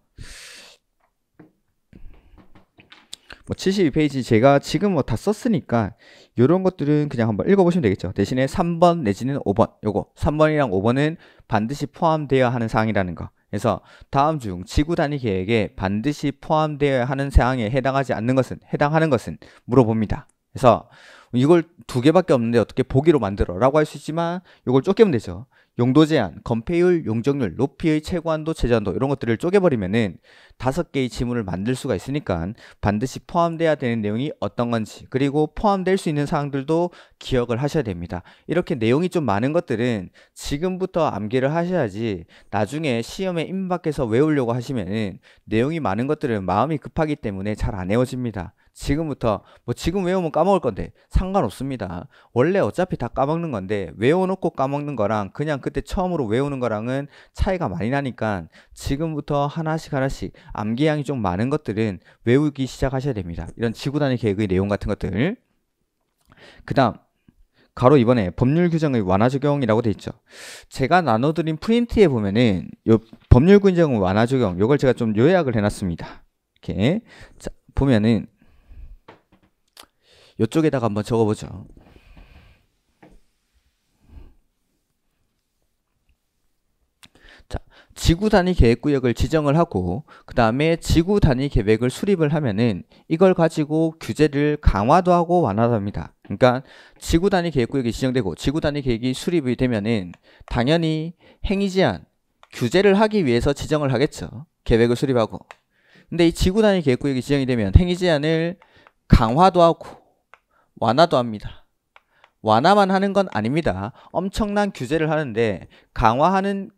뭐 72페이지 제가 지금 뭐 다 썼으니까 이런 것들은 그냥 한번 읽어보시면 되겠죠. 대신에 3번 내지는 5번 요거 3번이랑 5번은 반드시 포함되어야 하는 사항이라는 거. 그래서 다음 중 지구 단위 계획에 반드시 포함되어야 하는 사항에 해당하지 않는 것은 해당하는 것은 물어봅니다. 그래서 이걸 두 개밖에 없는데 어떻게 보기로 만들어 라고 할 수 있지만 이걸 쪼개면 되죠. 용도 제한, 건폐율, 용적률, 높이의 최고한도, 최저한도 이런 것들을 쪼개버리면은 다섯 개의 지문을 만들 수가 있으니까 반드시 포함돼야 되는 내용이 어떤 건지 그리고 포함될 수 있는 사항들도 기억을 하셔야 됩니다. 이렇게 내용이 좀 많은 것들은 지금부터 암기를 하셔야지 나중에 시험에 임박해서 외우려고 하시면은 내용이 많은 것들은 마음이 급하기 때문에 잘 안 외워집니다. 지금부터 뭐 지금 외우면 까먹을 건데 상관없습니다. 원래 어차피 다 까먹는 건데 외워놓고 까먹는 거랑 그냥 그때 처음으로 외우는 거랑은 차이가 많이 나니까 지금부터 하나씩 하나씩 암기량이 좀 많은 것들은 외우기 시작하셔야 됩니다. 이런 지구단위 계획의 내용 같은 것들. 그 다음 바로 이번에 법률 규정의 완화 적용이라고 돼 있죠. 제가 나눠드린 프린트에 보면은 요 법률 규정 완화 적용 요걸 제가 좀 요약을 해놨습니다. 이렇게 자, 보면은 이쪽에다가 한번 적어보죠. 자, 지구 단위 계획 구역을 지정을 하고 그 다음에 지구 단위 계획을 수립을 하면은 이걸 가지고 규제를 강화도 하고 완화도 합니다. 그러니까 지구 단위 계획 구역이 지정되고 지구 단위 계획이 수립이 되면은 당연히 행위 제한, 규제를 하기 위해서 지정을 하겠죠. 계획을 수립하고. 근데 이 지구 단위 계획 구역이 지정이 되면 행위 제한을 강화도 하고 완화도 합니다. 완화만 하는 건 아닙니다. 엄청난 규제를 하는데 강화하는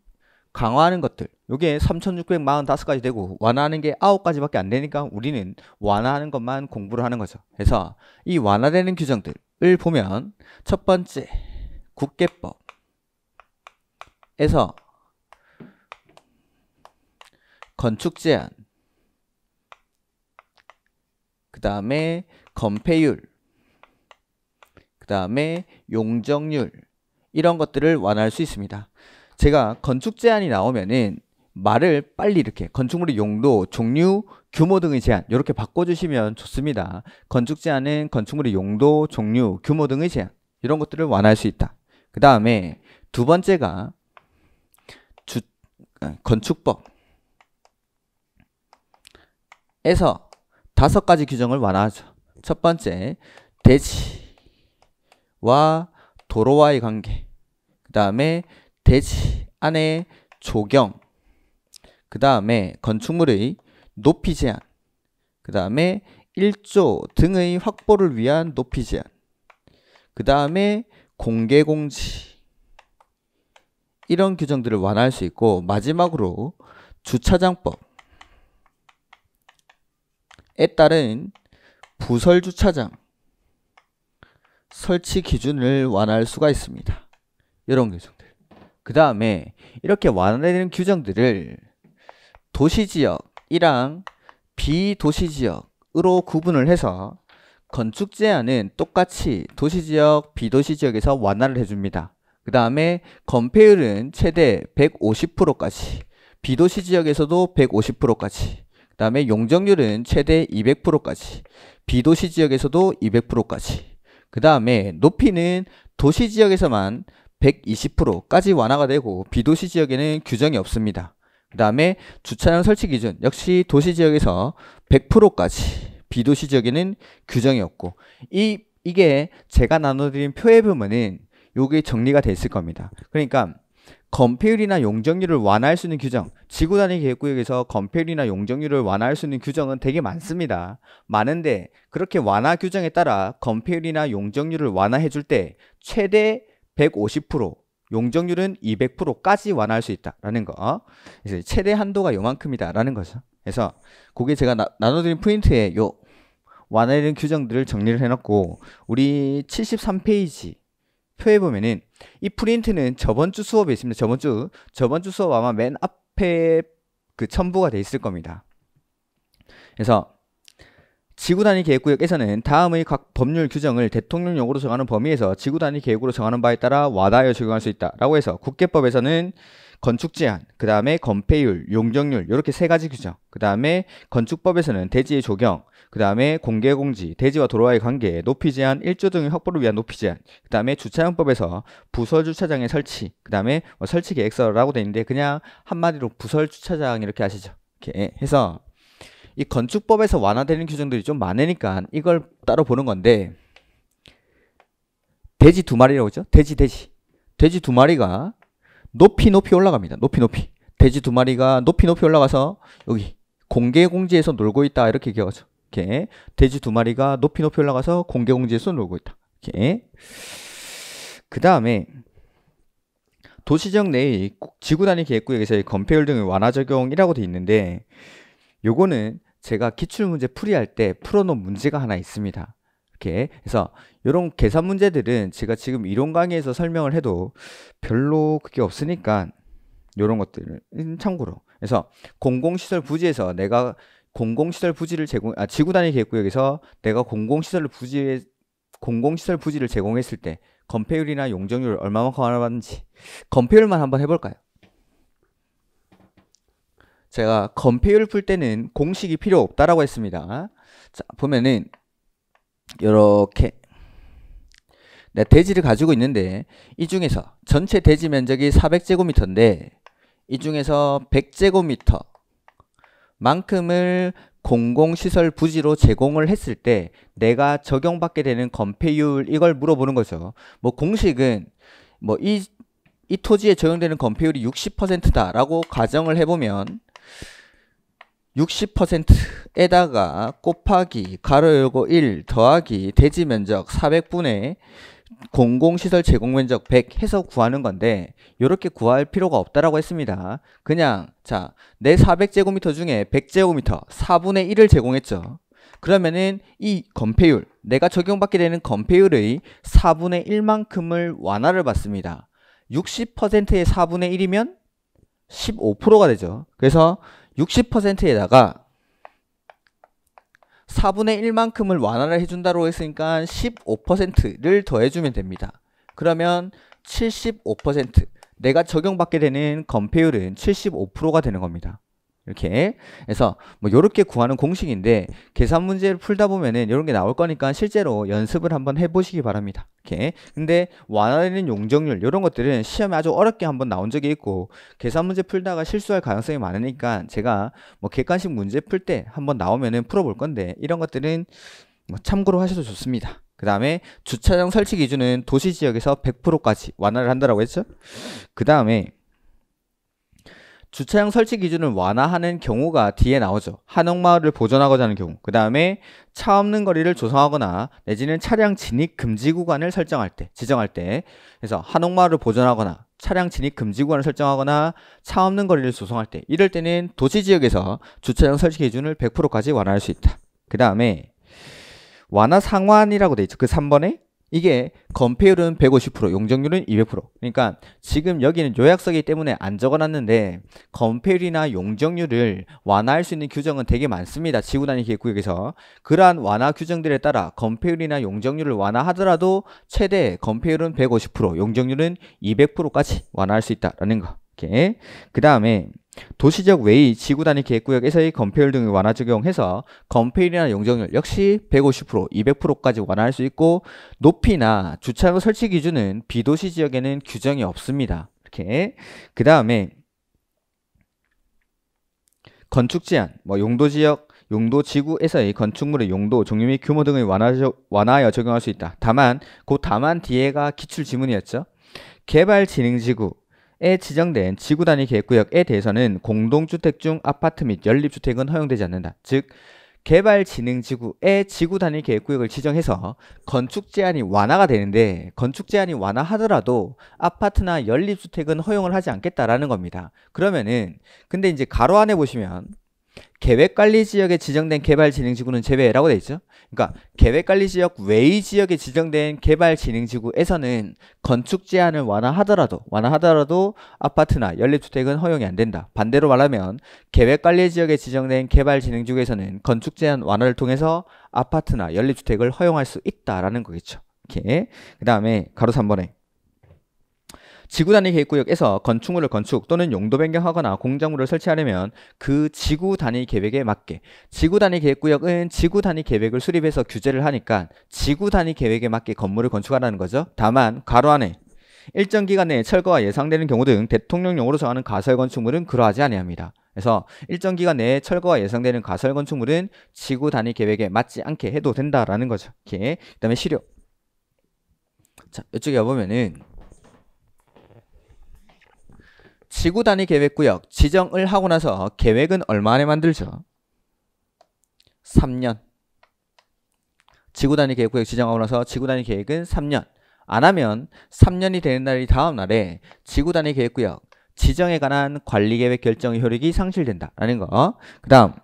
강화하는 것들 이게 3645가지 되고 완화하는 게 9가지밖에 안 되니까 우리는 완화하는 것만 공부를 하는 거죠. 그래서 이 완화되는 규정들을 보면 첫 번째 국계법에서 건축 제한 그 다음에 건폐율 그 다음에 용적률 이런 것들을 완화할 수 있습니다. 제가 건축 제한이 나오면은 말을 빨리 이렇게 건축물의 용도, 종류, 규모 등의 제한 이렇게 바꿔주시면 좋습니다. 건축 제한은 건축물의 용도, 종류, 규모 등의 제한 이런 것들을 완화할 수 있다. 그 다음에 두 번째가 주, 어, 건축법에서 다섯 가지 규정을 완화하죠. 첫 번째, 대지 와 도로와의 관계 그 다음에 대지 안의 조경 그 다음에 건축물의 높이 제한 그 다음에 1조 등의 확보를 위한 높이 제한 그 다음에 공개 공지 이런 규정들을 완화할 수 있고 마지막으로 주차장법에 따른 부설 주차장 설치 기준을 완화할 수가 있습니다. 이런 규정들. 그 다음에 이렇게 완화되는 규정들을 도시지역이랑 비도시지역으로 구분을 해서 건축 제한은 똑같이 도시지역, 비도시지역에서 완화를 해줍니다. 그 다음에 건폐율은 최대 150%까지 비도시 지역에서도 150%까지 그 다음에 용적률은 최대 200%까지 비도시 지역에서도 200%까지 그 다음에 높이는 도시 지역에서만 120%까지 완화가 되고 비도시 지역에는 규정이 없습니다. 그 다음에 주차장 설치 기준 역시 도시 지역에서 100%까지 비도시 지역에는 규정이 없고 이 이게 제가 나눠드린 표에 보면은 요게 정리가 돼 있을 겁니다. 그러니까 건폐율이나 용적률을 완화할 수 있는 규정 지구 단위 계획구역에서 건폐율이나 용적률을 완화할 수 있는 규정은 되게 많습니다. 많은데 그렇게 완화 규정에 따라 건폐율이나 용적률을 완화해 줄 때 최대 150% 용적률은 200%까지 완화할 수 있다라는 거. 이제 최대 한도가 요만큼이다라는 거죠. 그래서 그게 제가 나, 눠드린 포인트에 요 완화되는 규정들을 정리를 해놨고 우리 73페이지 표에 보면은 이 프린트는 저번 주 수업에 있습니다. 저번 주 저번 주 수업 아마 맨 앞에 그 첨부가 돼 있을 겁니다. 그래서 지구 단위 계획구역에서는 다음의 각 법률 규정을 대통령령으로 정하는 범위에서 지구 단위 계획으로 정하는 바에 따라 와닿여 적용할 수 있다라고 해서 국계법에서는 건축 제한, 그 다음에 건폐율, 용적률 이렇게 세 가지 규정, 그 다음에 건축법에서는 대지의 조경, 그 다음에 공개공지, 대지와 도로와의 관계, 높이 제한, 일조 등의 확보를 위한 높이 제한, 그 다음에 주차용법에서 부설 주차장의 설치, 그 다음에 뭐 설치 계획서라고 돼 있는데 그냥 한마디로 부설 주차장 이렇게 하시죠 이렇게 해서 이 건축법에서 완화되는 규정들이 좀 많으니까 이걸 따로 보는 건데 돼지 두 마리라고 했죠? 돼지 돼지 돼지 두 마리가 높이 높이 올라갑니다. 높이 높이 돼지 두 마리가 높이 높이 올라가서 여기 공개 공지에서 놀고 있다 이렇게 기억하죠. 이렇게 돼지 두 마리가 높이 높이 올라가서 공개공지에 쏘놀고 있다. 이렇게. 그 다음에 도시적 내의 지구 단위 계획구역에서의 건폐율 등의 완화 적용이라고 돼 있는데 요거는 제가 기출 문제 풀이할 때 풀어놓은 문제가 하나 있습니다. 이렇게 해서 이런 계산 문제들은 제가 지금 이론 강의에서 설명을 해도 별로 그게 없으니까 이런 것들은 참고로. 그래서 공공시설 부지에서 내가 공공시설 부지를 제공 아 지구 단위 계획구역에서 내가 공공시설 부지에 공공시설 부지를 제공했을 때 건폐율이나 용적률 을 얼마만큼 알아봤는지 건폐율만 한번 해볼까요? 제가 건폐율 풀 때는 공식이 필요 없다라고 했습니다. 자 보면은 이렇게 내 네, 대지를 가지고 있는데 이 중에서 전체 대지 면적이 400제곱미터인데 이 중에서 100제곱미터 만큼을 공공시설 부지로 제공을 했을 때 내가 적용받게 되는 건폐율 이걸 물어보는 거죠. 뭐 공식은 뭐 이 이 토지에 적용되는 건폐율이 60%다라고 가정을 해보면 60%에다가 곱하기 가로 열고 1 더하기 대지 면적 400분의 공공시설 제공 면적 100 해서 구하는 건데 이렇게 구할 필요가 없다라고 했습니다. 그냥 자내 400제곱미터 중에 100제곱미터 4분의 1을 제공했죠. 그러면은 이 건폐율 내가 적용받게 되는 건폐율의 4분의 1만큼을 완화를 받습니다. 60%의 4분의 1이면 15%가 되죠. 그래서 60%에다가 4분의 1만큼을 완화를 해준다고 했으니까 15%를 더해주면 됩니다. 그러면 75% 내가 적용받게 되는 건폐율은 75%가 되는 겁니다. 이렇게 해서뭐이렇게 구하는 공식인데 계산 문제를 풀다 보면은 이런 게 나올 거니까 실제로 연습을 한번 해보시기 바랍니다 이렇게 근데 완화되는 용적률 이런 것들은 시험에 아주 어렵게 한번 나온 적이 있고 계산 문제 풀다가 실수할 가능성이 많으니까 제가 뭐 객관식 문제 풀 때 한번 나오면은 풀어볼 건데 이런 것들은 뭐 참고로 하셔도 좋습니다 그 다음에 주차장 설치 기준은 도시 지역에서 100%까지 완화를 한다라고 했죠 그 다음에 주차장 설치 기준을 완화하는 경우가 뒤에 나오죠. 한옥마을을 보존하고자 하는 경우, 그 다음에 차 없는 거리를 조성하거나 내지는 차량 진입 금지 구간을 설정할 때, 지정할 때, 그래서 한옥마을을 보존하거나 차량 진입 금지 구간을 설정하거나 차 없는 거리를 조성할 때, 이럴 때는 도시 지역에서 주차장 설치 기준을 100%까지 완화할 수 있다. 그 다음에 완화 상환이라고 돼 있죠. 그 3번에 이게 건폐율은 150% 용적률은 200% 그러니까 지금 여기는 요약서기 때문에 안 적어놨는데 건폐율이나 용적률을 완화할 수 있는 규정은 되게 많습니다 지구 단위 계획구역에서 그러한 완화 규정들에 따라 건폐율이나 용적률을 완화하더라도 최대 건폐율은 150% 용적률은 200%까지 완화할 수 있다라는 거 이렇게 그 다음에 도시지역 외의 지구 단위 계획구역에서의 건폐율 등을 완화 적용해서 건폐율이나 용적률 역시 150%, 200%까지 완화할 수 있고 높이나 주차로 설치 기준은 비도시 지역에는 규정이 없습니다. 이렇게 그 다음에 건축 제한, 뭐 용도 지역, 용도 지구에서의 건축물의 용도, 종류 및 규모 등을 완화하여 적용할 수 있다. 다만, 그 다만 뒤에가 기출 지문이었죠. 개발진행지구 에 지정된 지구 단위 계획구역에 대해서는 공동주택 중 아파트 및 연립주택은 허용되지 않는다. 즉개발진흥지구에 지구 단위 계획구역을 지정해서 건축 제한이 완화가 되는데 건축 제한이 완화하더라도 아파트나 연립주택은 허용을 하지 않겠다라는 겁니다. 그러면은 근데 이제 가로 안에 보시면 계획관리지역에 지정된 개발진흥지구는 제외라고 되어 있죠. 그러니까 계획관리지역 외의 지역에 지정된 개발진흥지구에서는 건축 제한을 완화하더라도 완화하더라도 아파트나 연립주택은 허용이 안 된다. 반대로 말하면 계획관리지역에 지정된 개발진흥지구에서는 건축 제한 완화를 통해서 아파트나 연립주택을 허용할 수 있다라는 거겠죠. 이렇게 그 다음에 가로 3번에 지구 단위 계획구역에서 건축물을 건축 또는 용도 변경하거나 공작물을 설치하려면 그 지구 단위 계획에 맞게 지구 단위 계획구역은 지구 단위 계획을 수립해서 규제를 하니까 지구 단위 계획에 맞게 건물을 건축하라는 거죠. 다만 가로 안에 일정 기간 내에 철거가 예상되는 경우 등대통령용으로 정하는 가설 건축물은 그러하지 아니합니다. 그래서 일정 기간 내에 철거가 예상되는 가설 건축물은 지구 단위 계획에 맞지 않게 해도 된다라는 거죠. 이렇게. 예, 그다음에 시료. 자, 이쪽에 보면은 지구 단위 계획구역 지정을 하고 나서 계획은 얼마 안에 만들죠? 3년. 지구 단위 계획구역 지정하고 나서 지구 단위 계획은 3년. 안 하면 3년이 되는 날이 다음 날에 지구 단위 계획구역 지정에 관한 관리 계획 결정의 효력이 상실된다라는 거. 그다음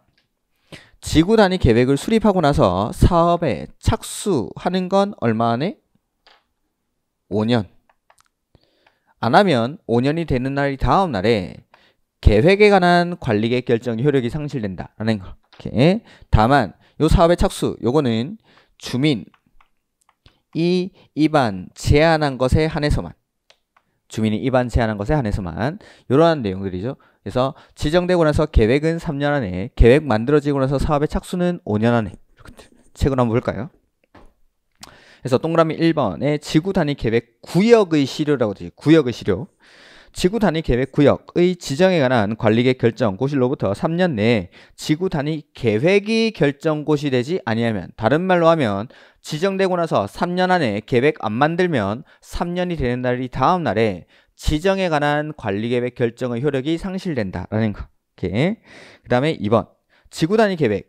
지구 단위 계획을 수립하고 나서 사업에 착수하는 건 얼마 안에? 5년. 안 하면 5년이 되는 날이 다음 날에 계획에 관한 관리계 결정 효력이 상실된다라는 거. 이렇게. 다만 요 사업의 착수 요거는 주민 이 입안 제한한 것에 한해서만 주민이 입안 제한한 것에 한해서만 이러한 내용들이죠. 그래서 지정되고 나서 계획은 3년 안에 계획 만들어지고 나서 사업의 착수는 5년 안에 책을 한번 볼까요? 그래서 동그라미 1번에 지구 단위 계획 구역의 시료라고 되지 구역의 시료. 지구 단위 계획 구역의 지정에 관한 관리계 결정 고시로부터 3년 내에 지구 단위 계획이 결정 고시 되지 아니하면 다른 말로 하면 지정되고 나서 3년 안에 계획 안 만들면 3년이 되는 날이 다음 날에 지정에 관한 관리계획 결정의 효력이 상실된다라는 거. 오케이. 그다음에 2번 지구 단위 계획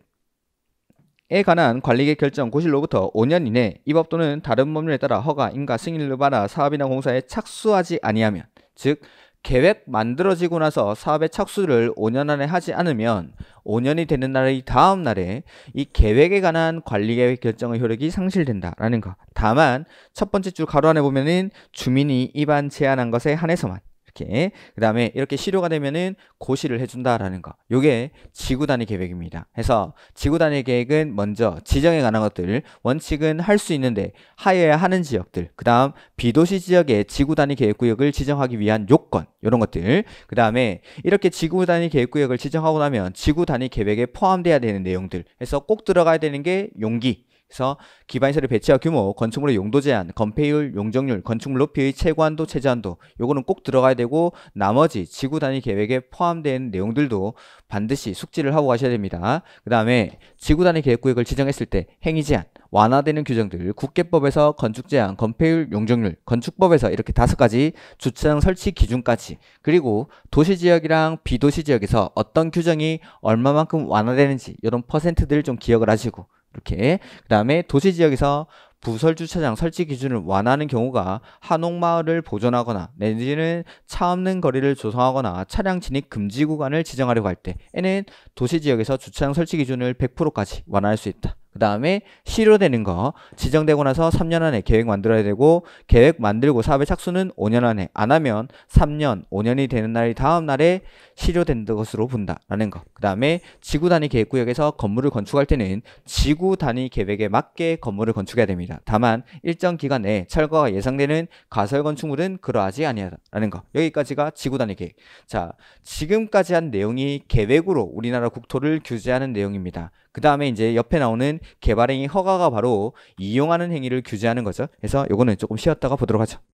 에 관한 관리계 결정 고실로부터 5년 이내 이법 또는 다른 법률에 따라 허가, 인가, 승인을 받아 사업이나 공사에 착수하지 아니하면 즉 계획 만들어지고 나서 사업의 착수를 5년 안에 하지 않으면 5년이 되는 날의 다음 날에 이 계획에 관한 관리계획 결정의 효력이 상실된다라는 것. 다만 첫 번째 줄 가로 안에 보면은 주민이 입안 제한한 것에 한해서만 이렇게 그 다음에 이렇게 실효가 되면은 고시를 해준다라는 거 요게 지구단위 계획입니다 해서 지구단위 계획은 먼저 지정에 관한 것들 원칙은 할 수 있는데 하여야 하는 지역들 그 다음 비도시 지역의 지구단위 계획구역을 지정하기 위한 요건 요런 것들 그 다음에 이렇게 지구단위 계획구역을 지정하고 나면 지구단위 계획에 포함돼야 되는 내용들 해서 꼭 들어가야 되는 게 용기 그래서 기반시설 배치와 규모, 건축물의 용도 제한, 건폐율, 용적률, 건축물 높이의 최고한도, 최저한도 요거는 꼭 들어가야 되고 나머지 지구 단위 계획에 포함된 내용들도 반드시 숙지를 하고 가셔야 됩니다. 그 다음에 지구 단위 계획구역을 지정했을 때 행위 제한, 완화되는 규정들, 국계법에서 건축 제한, 건폐율, 용적률, 건축법에서 이렇게 다섯 가지 주차장 설치 기준까지 그리고 도시 지역이랑 비도시 지역에서 어떤 규정이 얼마만큼 완화되는지 이런 퍼센트들을 좀 기억을 하시고 이렇게 그 다음에 도시 지역에서 부설 주차장 설치 기준을 완화하는 경우가 한옥마을을 보존하거나 내지는 차 없는 거리를 조성하거나 차량 진입 금지 구간을 지정하려고 할 때에는 도시 지역에서 주차장 설치 기준을 100%까지 완화할 수 있다. 그 다음에 실효 되는 거 지정되고 나서 3년 안에 계획 만들어야 되고 계획 만들고 사업의 착수는 5년 안에 안 하면 3년 5년이 되는 날이 다음 날에 실효된 것으로 본다라는 거그 다음에 지구 단위 계획구역에서 건물을 건축할 때는 지구 단위 계획에 맞게 건물을 건축해야 됩니다 다만 일정 기간 내에 철거가 예상되는 가설 건축물은 그러하지 아니하다라는 거 여기까지가 지구 단위 계획 자 지금까지 한 내용이 계획으로 우리나라 국토를 규제하는 내용입니다 그 다음에 이제 옆에 나오는 개발행위 허가가 바로 이용하는 행위를 규제하는 거죠. 그래서 요거는 조금 쉬었다가 보도록 하죠.